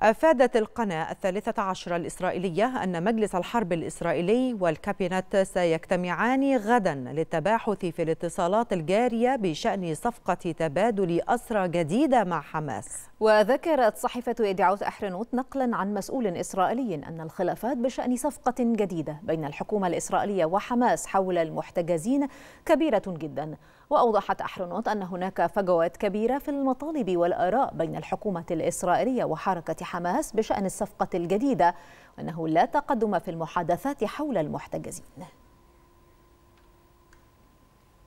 أفادت القناة الثالثة عشر الإسرائيلية أن مجلس الحرب الإسرائيلي والكابينت سيجتمعان غدا للتباحث في الاتصالات الجارية بشأن صفقة تبادل أسرى جديدة مع حماس وذكرت صحيفة إدعوت أحرنوت نقلا عن مسؤول إسرائيلي أن الخلافات بشأن صفقة جديدة بين الحكومة الإسرائيلية وحماس حول المحتجزين كبيرة جدا وأوضحت أحرنوت أن هناك فجوات كبيرة في المطالب والآراء بين الحكومة الإسرائيلية وحركة حماس بشأن الصفقة الجديدة وأنه لا تقدم في المحادثات حول المحتجزين